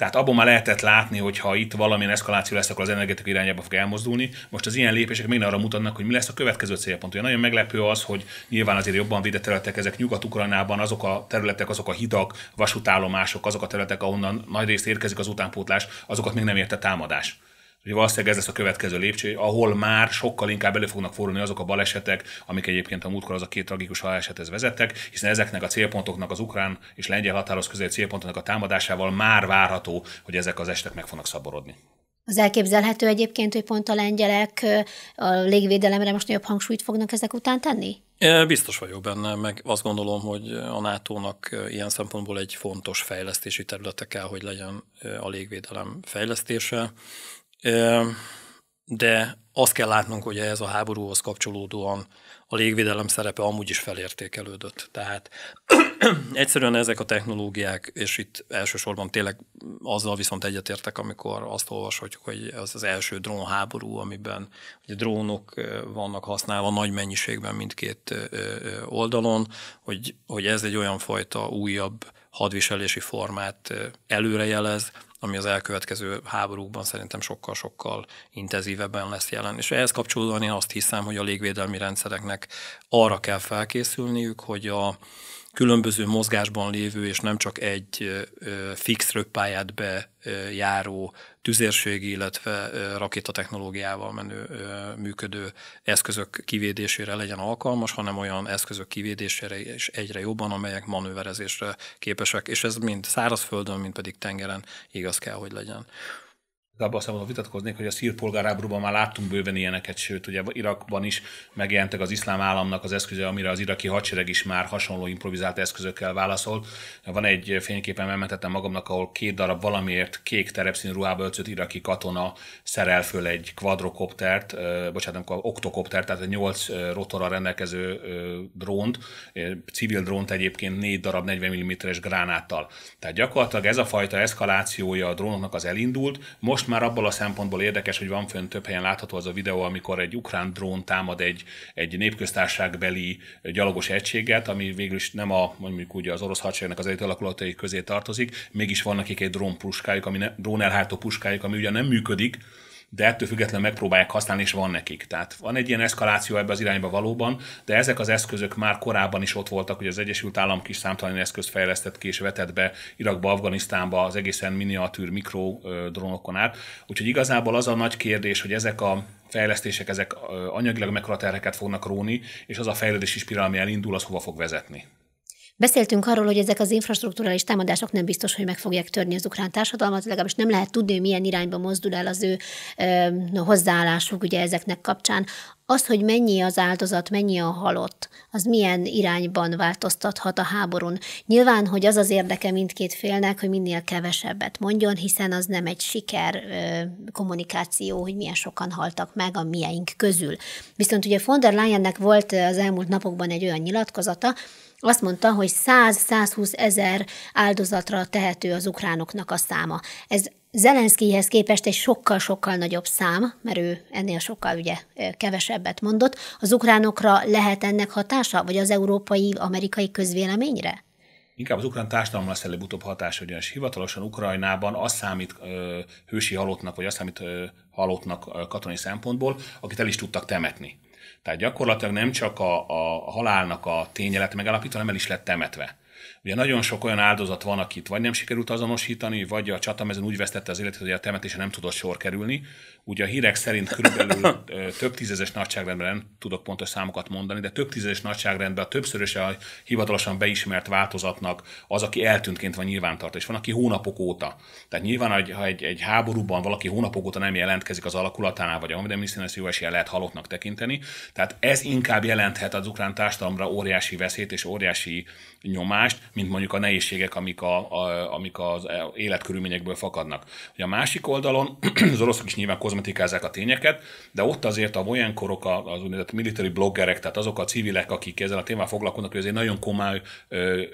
Tehát abban már lehetett látni, hogy ha itt valamilyen eszkaláció lesz, akkor az energetik irányába fog elmozdulni. Most az ilyen lépések még arra mutatnak, hogy mi lesz a következő célpont. Ugye nagyon meglepő az, hogy nyilván azért jobban védett területek, ezek Nyugat-Ukrajnában azok a területek, azok a hidak, vasútállomások, azok a területek, ahonnan nagy részt érkezik az utánpótlás, azokat még nem érte támadás hogy valószínűleg ez lesz a következő lépcső, ahol már sokkal inkább elő fognak fordulni azok a balesetek, amik egyébként a múltkor az a két tragikus halálesethez vezettek, hiszen ezeknek a célpontoknak, az ukrán és lengyel határoz közeli célpontoknak a támadásával már várható, hogy ezek az estek meg fognak szaborodni. Az elképzelhető egyébként, hogy pont a lengyelek a légvédelemre most nagyobb hangsúlyt fognak ezek után tenni? Biztos vagyok benne, meg azt gondolom, hogy a NATO-nak ilyen szempontból egy fontos fejlesztési területe kell, hogy legyen a légvédelem fejlesztése de azt kell látnunk, hogy ez a háborúhoz kapcsolódóan a légvédelem szerepe amúgy is felértékelődött. Tehát egyszerűen ezek a technológiák, és itt elsősorban tényleg azzal viszont egyetértek, amikor azt olvashatjuk, hogy ez az első drón háború, amiben ugye drónok vannak használva nagy mennyiségben mindkét oldalon, hogy, hogy ez egy olyan fajta újabb hadviselési formát előrejelez, ami az elkövetkező háborúkban szerintem sokkal-sokkal intenzívebben lesz jelen. És ehhez kapcsolódóan én azt hiszem, hogy a légvédelmi rendszereknek arra kell felkészülniük, hogy a különböző mozgásban lévő, és nem csak egy fix röppályát bejáró tüzérségi, illetve rakétatechnológiával menő, működő eszközök kivédésére legyen alkalmas, hanem olyan eszközök kivédésére és egyre jobban, amelyek manőverezésre képesek, és ez mind szárazföldön, mind pedig tengeren igaz kell, hogy legyen abban aztán vitatkoznék, hogy a szír polgárháborúban már láttunk bőven ilyeneket, sőt, ugye Irakban is megjelentek az iszlám államnak az eszköze, amire az iraki hadsereg is már hasonló improvizált eszközökkel válaszol. Van egy fényképen emeltettem magamnak, ahol két darab valamiért kék terepszínű ruhába öltött iraki katona szerel föl egy kvadrokoptert, bocsánat, nem oktokoptert, tehát egy nyolc rotorra rendelkező drónt, civil drónt egyébként négy darab 40 mm-es gránáttal. Tehát gyakorlatilag ez a fajta eszkalációja a drónoknak az elindult, most már abból a szempontból érdekes, hogy van fönn több helyen látható az a videó, amikor egy ukrán drón támad egy, egy népköztárságbeli gyalogos egységet, ami végül is nem a, mondjuk úgy az orosz hadseregnek az egyetalakulótai közé tartozik, mégis van nekik egy drón puskájuk, ami ne, drón elhártó puskájuk, ami ugye nem működik, de ettől függetlenül megpróbálják használni, és van nekik. Tehát van egy ilyen eszkaláció ebbe az irányba valóban, de ezek az eszközök már korábban is ott voltak, hogy az Egyesült Államok is számtalan eszközt fejlesztett ki és vetett be Irakba, Afganisztánba, az egészen miniatűr mikro drónokon át. Úgyhogy igazából az a nagy kérdés, hogy ezek a fejlesztések, ezek anyagilag mekkora terheket fognak róni, és az a fejlődési spirál, ami elindul, az hova fog vezetni. Beszéltünk arról, hogy ezek az infrastruktúrális támadások nem biztos, hogy meg fogják törni az ukrán társadalmat, legalábbis nem lehet tudni, hogy milyen irányba mozdul el az ő ö, hozzáállásuk ugye ezeknek kapcsán. Az, hogy mennyi az áldozat, mennyi a halott, az milyen irányban változtathat a háborún. Nyilván, hogy az az érdeke mindkét félnek, hogy minél kevesebbet mondjon, hiszen az nem egy siker ö, kommunikáció, hogy milyen sokan haltak meg a mieink közül. Viszont ugye von der Leyennek volt az elmúlt napokban egy olyan nyilatkozata, azt mondta, hogy 100-120 ezer áldozatra tehető az ukránoknak a száma. Ez Zelenszkijhez képest egy sokkal-sokkal nagyobb szám, mert ő ennél sokkal ugye kevesebbet mondott. Az ukránokra lehet ennek hatása, vagy az európai, amerikai közvéleményre? Inkább az ukrán társadalom lesz előbb-utóbb hatás, ugyanis hivatalosan Ukrajnában azt számít ö, hősi halottnak, vagy azt számít ö, halottnak ö, katonai szempontból, akit el is tudtak temetni. Tehát gyakorlatilag nem csak a, a halálnak a tényelet megállapítva, hanem el is lett temetve. Ugye nagyon sok olyan áldozat van, akit vagy nem sikerült azonosítani, vagy a csatamezen úgy vesztette az életét, hogy a temetése nem tudott sor kerülni. Ugye a hírek szerint körülbelül több tízezes nagyságrendben nem tudok pontos számokat mondani, de több tízezes nagyságrendben a többszöröse a hivatalosan beismert változatnak az, aki eltűntként van nyilvántartó, és van, aki hónapok óta. Tehát nyilván, ha egy, egy háborúban valaki hónapok óta nem jelentkezik az alakulatánál, vagy a minisztérium, ezt jó esélye lehet halottnak tekinteni. Tehát ez inkább jelenthet az ukrán társadalomra óriási veszélyt és óriási nyomást, mint mondjuk a nehézségek, amik, a, a, amik az életkörülményekből fakadnak. Ugye a másik oldalon az oroszok is nyilván kozmetikázzák a tényeket, de ott azért a olyankorok, az úgynevezett military bloggerek, tehát azok a civilek, akik ezzel a témával foglalkoznak, hogy azért nagyon komoly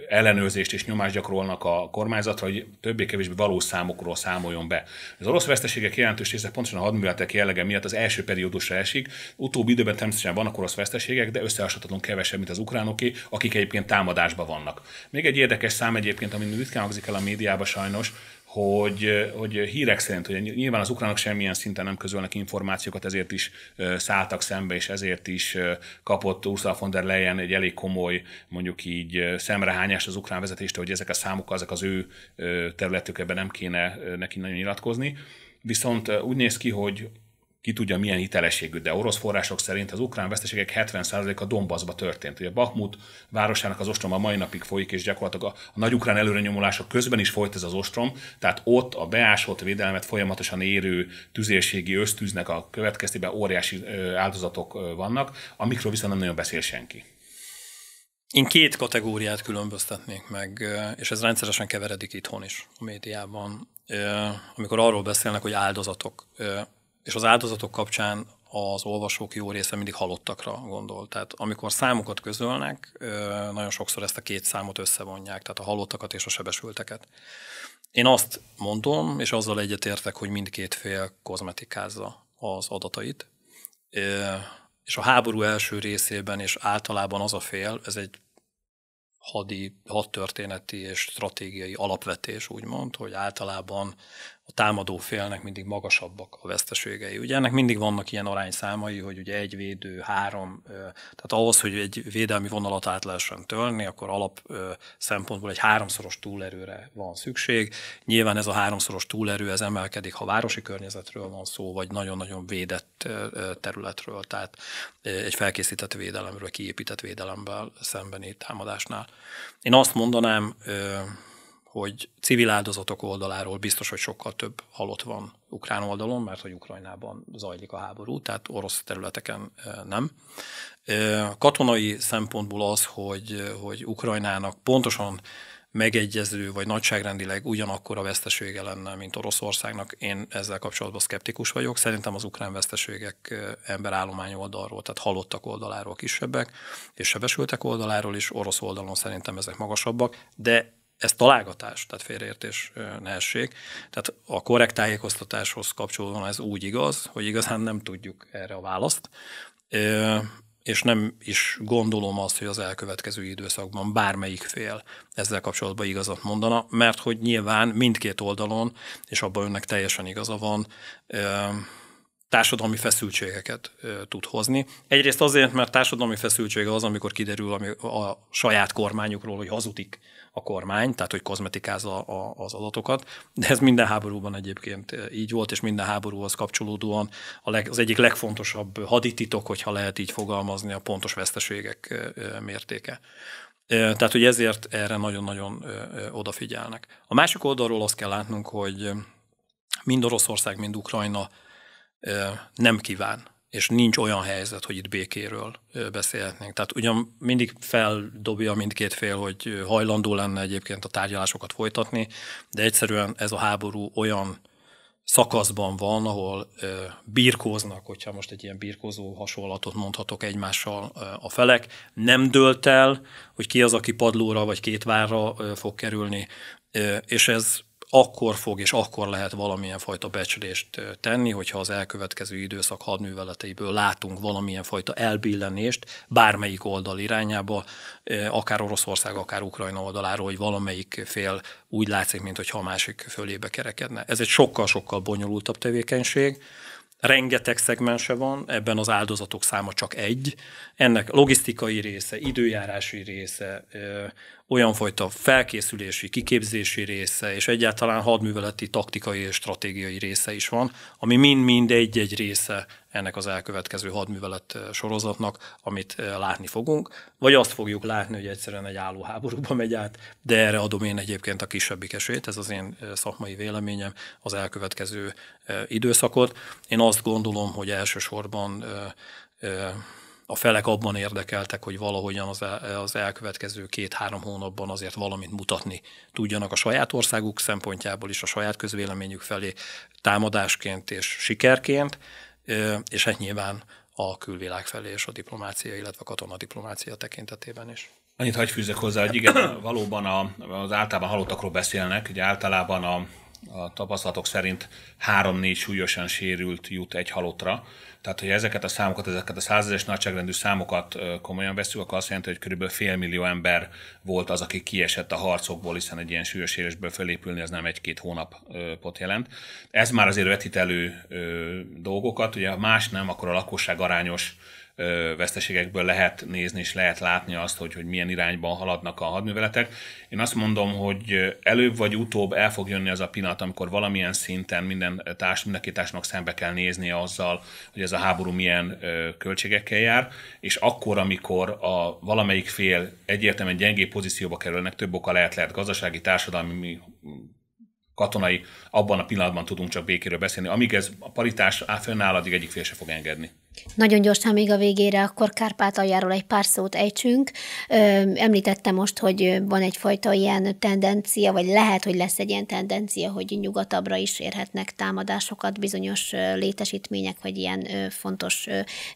ellenőrzést és nyomást gyakorolnak a kormányzatra, hogy többé-kevésbé valós számokról számoljon be. Az orosz veszteségek jelentős része pontosan a hadműveletek jellege miatt az első periódusra esik, utóbbi időben természetesen vannak orosz veszteségek, de összehasonlíthatatlan kevesebb, mint az ukránoké, akik egyébként támadásban vannak. Még még egy érdekes szám egyébként, ami ritkán hangzik el a médiába sajnos, hogy, hogy hírek szerint, hogy nyilván az ukránok semmilyen szinten nem közölnek információkat, ezért is szálltak szembe, és ezért is kapott Ursula von der Leyen egy elég komoly, mondjuk így szemrehányás az ukrán vezetéstől, hogy ezek a számok, ezek az ő területükben nem kéne neki nagyon nyilatkozni. Viszont úgy néz ki, hogy ki tudja milyen hitelességű, de orosz források szerint az ukrán veszteségek 70%-a Donbassba történt. Ugye Bakhmut városának az ostrom a mai napig folyik, és gyakorlatilag a, a nagy ukrán előrenyomulása közben is folyt ez az ostrom, tehát ott a beásolt védelmet folyamatosan érő tüzérségi ösztűznek a következtében óriási áldozatok vannak, amikről viszont nem nagyon beszél senki. Én két kategóriát különböztetnék meg, és ez rendszeresen keveredik itthon is a médiában, amikor arról beszélnek, hogy áldozatok és az áldozatok kapcsán az olvasók jó része mindig halottakra gondol. Tehát amikor számokat közölnek, nagyon sokszor ezt a két számot összevonják, tehát a halottakat és a sebesülteket. Én azt mondom, és azzal egyetértek, hogy mindkét fél kozmetikázza az adatait, és a háború első részében és általában az a fél, ez egy hadi, hadtörténeti és stratégiai alapvetés, úgymond, hogy általában a támadó félnek mindig magasabbak a veszteségei. Ugye ennek mindig vannak ilyen arányszámai, hogy ugye egy védő, három, tehát ahhoz, hogy egy védelmi vonalat át lehessen törni, akkor alap szempontból egy háromszoros túlerőre van szükség. Nyilván ez a háromszoros túlerő, ez emelkedik, ha városi környezetről van szó, vagy nagyon-nagyon védett területről, tehát egy felkészített védelemről, kiépített védelemmel szembeni támadásnál. Én azt mondanám, hogy civil áldozatok oldaláról biztos, hogy sokkal több halott van ukrán oldalon, mert hogy Ukrajnában zajlik a háború, tehát orosz területeken nem. Katonai szempontból az, hogy, hogy Ukrajnának pontosan megegyező, vagy nagyságrendileg ugyanakkor a vesztesége lenne, mint Oroszországnak. Én ezzel kapcsolatban szkeptikus vagyok. Szerintem az ukrán veszteségek emberállomány oldalról, tehát halottak oldaláról kisebbek, és sebesültek oldaláról is, orosz oldalon szerintem ezek magasabbak, de ez találgatás, tehát félreértés ne essék. Tehát a korrekt tájékoztatáshoz kapcsolódóan ez úgy igaz, hogy igazán nem tudjuk erre a választ, és nem is gondolom azt, hogy az elkövetkező időszakban bármelyik fél ezzel kapcsolatban igazat mondana, mert hogy nyilván mindkét oldalon, és abban önnek teljesen igaza van, társadalmi feszültségeket tud hozni. Egyrészt azért, mert társadalmi feszültsége az, amikor kiderül a saját kormányukról, hogy hazudik a kormány, tehát hogy kozmetikázza a, az adatokat, de ez minden háborúban egyébként eh, így volt, és minden háborúhoz kapcsolódóan a leg, az egyik legfontosabb hadititok, hogyha lehet így fogalmazni, a pontos veszteségek eh, eh, mértéke. Tehát, hogy ezért erre nagyon-nagyon odafigyelnek. A másik oldalról azt kell látnunk, hogy mind Oroszország, mind Ukrajna nem kíván és nincs olyan helyzet, hogy itt békéről beszélhetnénk. Tehát ugyan mindig feldobja mindkét fél, hogy hajlandó lenne egyébként a tárgyalásokat folytatni, de egyszerűen ez a háború olyan szakaszban van, ahol birkóznak, hogyha most egy ilyen birkózó hasonlatot mondhatok egymással a felek, nem dölt el, hogy ki az, aki padlóra vagy két várra fog kerülni, és ez akkor fog és akkor lehet valamilyen fajta becslést tenni, hogyha az elkövetkező időszak hadműveleteiből látunk valamilyen fajta elbillenést bármelyik oldal irányába, akár Oroszország, akár Ukrajna oldaláról, hogy valamelyik fél úgy látszik, mintha a másik fölébe kerekedne. Ez egy sokkal-sokkal bonyolultabb tevékenység, rengeteg szegmense van, ebben az áldozatok száma csak egy. Ennek logisztikai része, időjárási része, olyan fajta felkészülési, kiképzési része, és egyáltalán hadműveleti, taktikai és stratégiai része is van, ami mind-mind egy-egy része ennek az elkövetkező hadművelet sorozatnak, amit látni fogunk, vagy azt fogjuk látni, hogy egyszerűen egy álló háborúba megy át, de erre adom én egyébként a kisebbik esélyt, ez az én szakmai véleményem az elkövetkező időszakot. Én azt gondolom, hogy elsősorban a felek abban érdekeltek, hogy valahogyan az, el, az elkövetkező két-három hónapban azért valamit mutatni tudjanak a saját országuk szempontjából is, a saját közvéleményük felé támadásként és sikerként, és hát nyilván a külvilág felé és a diplomácia, illetve a katonadiplomácia tekintetében is. Annyit hagyj fűzek hozzá, hogy igen, valóban a, az általában halottakról beszélnek, ugye általában a, a tapasztalatok szerint 3-4 súlyosan sérült jut egy halottra. Tehát, hogy ezeket a számokat, ezeket a százezes nagyságrendű számokat komolyan veszük, akkor azt jelenti, hogy körülbelül félmillió ember volt az, aki kiesett a harcokból, hiszen egy ilyen súlyos sérülésből felépülni az nem egy-két hónapot jelent. Ez már azért vetít elő dolgokat, ugye ha más nem, akkor a lakosság arányos veszteségekből lehet nézni, és lehet látni azt, hogy, hogy milyen irányban haladnak a hadműveletek. Én azt mondom, hogy előbb vagy utóbb el fog jönni az a pillanat, amikor valamilyen szinten minden társ, mindenki társnak szembe kell néznie azzal, hogy ez a háború milyen költségekkel jár, és akkor, amikor a valamelyik fél egyértelműen gyengébb pozícióba kerülnek, több oka lehet, lehet gazdasági, társadalmi, katonai, abban a pillanatban tudunk csak békéről beszélni. Amíg ez a paritás fönnáll, addig egyik fél se fog engedni. Nagyon gyorsan még a végére, akkor Kárpátaljáról egy pár szót ejtsünk. Említette most, hogy van egyfajta ilyen tendencia, vagy lehet, hogy lesz egy ilyen tendencia, hogy nyugatabbra is érhetnek támadásokat, bizonyos létesítmények, vagy ilyen fontos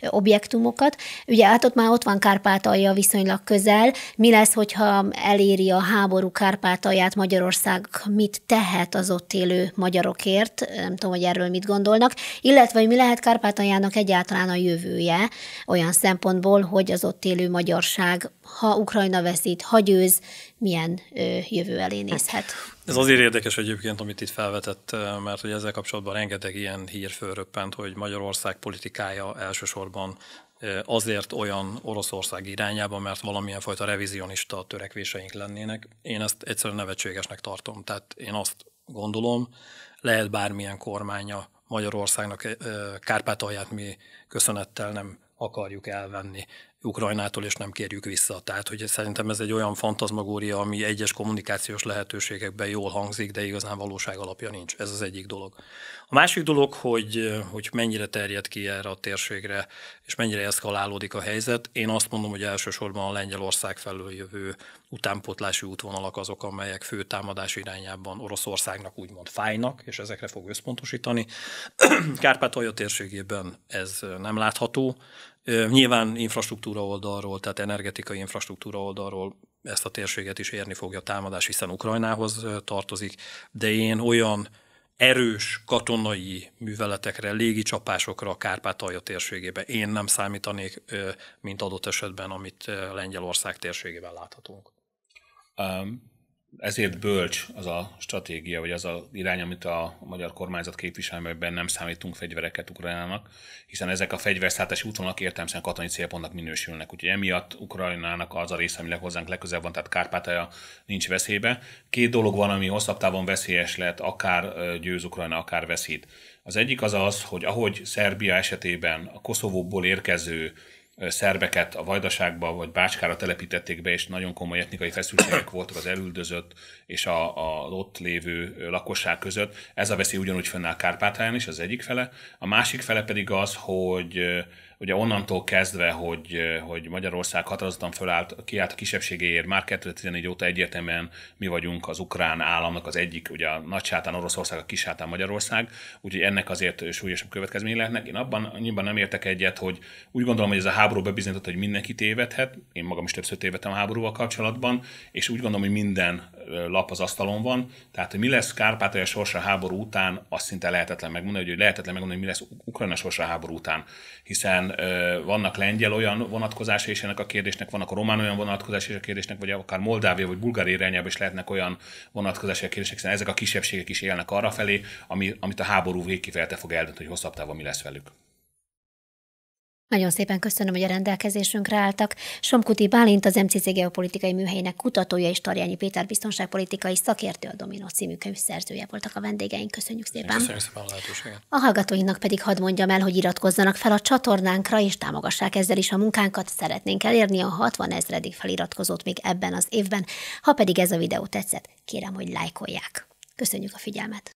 objektumokat. Ugye hát ott már ott van Kárpátalja viszonylag közel. Mi lesz, hogyha eléri a háború Kárpátalját Magyarország, mit tehet az ott élő magyarokért? Nem tudom, hogy erről mit gondolnak. Illetve, hogy mi lehet Kárpátaljának egyáltalán a jövője olyan szempontból, hogy az ott élő magyarság, ha Ukrajna veszít, ha győz, milyen jövő elé nézhet. Ez azért érdekes egyébként, amit itt felvetett, mert hogy ezzel kapcsolatban rengeteg ilyen hír fölröppent, hogy Magyarország politikája elsősorban azért olyan Oroszország irányába, mert valamilyen fajta revizionista törekvéseink lennének. Én ezt egyszerűen nevetségesnek tartom. Tehát én azt gondolom, lehet bármilyen kormánya Magyarországnak Kárpátalját mi köszönettel nem akarjuk elvenni Ukrajnától, és nem kérjük vissza. Tehát, hogy szerintem ez egy olyan fantazmagória, ami egyes kommunikációs lehetőségekben jól hangzik, de igazán valóság alapja nincs. Ez az egyik dolog. A másik dolog, hogy, hogy mennyire terjed ki erre a térségre, és mennyire eszkalálódik a helyzet. Én azt mondom, hogy elsősorban a Lengyelország felől jövő utánpotlási útvonalak azok, amelyek fő támadás irányában Oroszországnak úgymond fájnak, és ezekre fog összpontosítani. Kárpátalja térségében ez nem látható. Nyilván infrastruktúra oldalról, tehát energetikai infrastruktúra oldalról ezt a térséget is érni fogja a támadás, hiszen Ukrajnához tartozik, de én olyan erős katonai műveletekre, légicsapásokra a Kárpátalja térségébe én nem számítanék, mint adott esetben, amit Lengyelország térségében láthatunk. Um ezért bölcs az a stratégia, vagy az a irány, amit a magyar kormányzat képvisel, mert nem számítunk fegyvereket Ukrajnának, hiszen ezek a fegyverszállítási útvonalak értelmesen katonai célpontnak minősülnek. Úgyhogy emiatt Ukrajnának az a része, ami hozzánk legközelebb van, tehát Kárpátalja nincs veszélybe. Két dolog van, ami hosszabb távon veszélyes lehet, akár győz Ukrajna, akár veszít. Az egyik az az, hogy ahogy Szerbia esetében a Koszovóból érkező szerbeket a vajdaságba vagy bácskára telepítették be, és nagyon komoly etnikai feszültségek voltak az elüldözött és a, a ott lévő lakosság között. Ez a veszély ugyanúgy fennáll Kárpátáján is, az egyik fele. A másik fele pedig az, hogy Ugye onnantól kezdve, hogy, eh, hogy Magyarország határozottan fölállt, kiállt a kisebbségéért, már 2014 óta egyértelműen mi vagyunk az ukrán államnak az egyik, ugye a nagy sátán Oroszország, a kis sátán Magyarország, úgyhogy ennek azért súlyosabb következmény lehetnek. Én abban annyiban nem értek egyet, hogy úgy gondolom, hogy ez a háború bebizonyította, hogy mindenki tévedhet, én magam is többször tévedtem a háborúval kapcsolatban, és úgy gondolom, hogy minden lap az asztalon van, tehát hogy mi lesz Kárpátalja sorsa háború után, azt szinte lehetetlen megmondani, hogy lehetetlen megmondani, hogy mi lesz Ukrajna sorsa háború után, hiszen ö, vannak lengyel olyan vonatkozása is ennek a kérdésnek, vannak a román olyan vonatkozása is a kérdésnek, vagy akár Moldávia vagy Bulgária irányában is lehetnek olyan vonatkozása a kérdések, hiszen ezek a kisebbségek is élnek arra felé, ami, amit a háború végkifejlete fog eldönteni, hogy hosszabb távon mi lesz velük. Nagyon szépen köszönöm, hogy a rendelkezésünkre álltak. Somkuti Bálint, az MCC geopolitikai műhelyének kutatója és Tarjányi Péter biztonságpolitikai szakértő, a Domino című könyv szerzője voltak a vendégeink. Köszönjük szépen. Köszönjük szépen a lehetőséget. A hallgatóinknak pedig hadd mondjam el, hogy iratkozzanak fel a csatornánkra, és támogassák ezzel is a munkánkat. Szeretnénk elérni a 60 ezredik feliratkozót még ebben az évben. Ha pedig ez a videó tetszett, kérem, hogy lájkolják. Köszönjük a figyelmet!